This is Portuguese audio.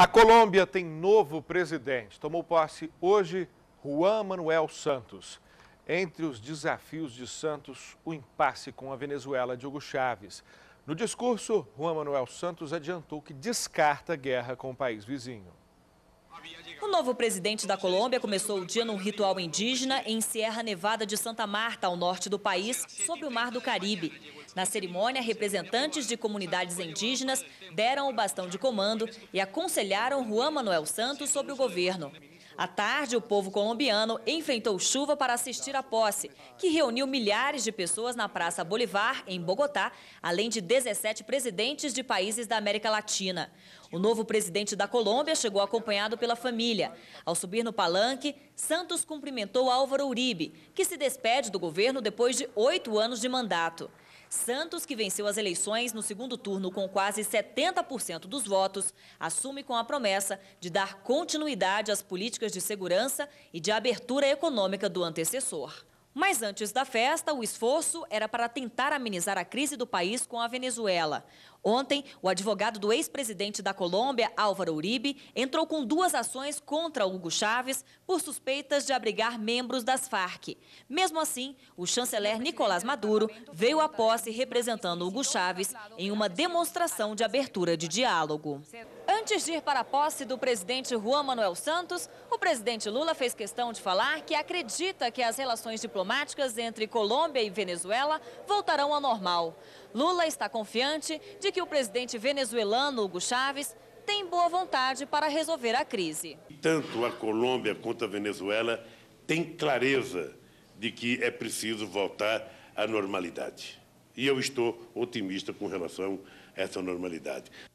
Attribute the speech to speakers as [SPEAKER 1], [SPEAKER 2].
[SPEAKER 1] A Colômbia tem novo presidente. Tomou posse hoje Juan Manuel Santos. Entre os desafios de Santos, o impasse com a Venezuela de Hugo Chávez. No discurso, Juan Manuel Santos adiantou que descarta a guerra com o país vizinho.
[SPEAKER 2] O novo presidente da Colômbia começou o dia num ritual indígena em Sierra Nevada de Santa Marta, ao norte do país, sob o Mar do Caribe. Na cerimônia, representantes de comunidades indígenas deram o bastão de comando e aconselharam Juan Manuel Santos sobre o governo. À tarde, o povo colombiano enfrentou chuva para assistir à posse, que reuniu milhares de pessoas na Praça Bolivar, em Bogotá, além de 17 presidentes de países da América Latina. O novo presidente da Colômbia chegou acompanhado pela família. Ao subir no palanque, Santos cumprimentou Álvaro Uribe, que se despede do governo depois de oito anos de mandato. Santos, que venceu as eleições no segundo turno com quase 70% dos votos, assume com a promessa de dar continuidade às políticas de segurança e de abertura econômica do antecessor. Mas antes da festa, o esforço era para tentar amenizar a crise do país com a Venezuela. Ontem, o advogado do ex-presidente da Colômbia, Álvaro Uribe, entrou com duas ações contra Hugo Chávez por suspeitas de abrigar membros das Farc. Mesmo assim, o chanceler Nicolás Maduro veio à posse representando Hugo Chávez em uma demonstração de abertura de diálogo. Antes de ir para a posse do presidente Juan Manuel Santos, o presidente Lula fez questão de falar que acredita que as relações diplomáticas diplomáticas entre Colômbia e Venezuela voltarão ao normal. Lula está confiante de que o presidente venezuelano Hugo Chávez tem boa vontade para resolver a crise.
[SPEAKER 3] Tanto a Colômbia quanto a Venezuela têm clareza de que é preciso voltar à normalidade. E eu estou otimista com relação a essa normalidade.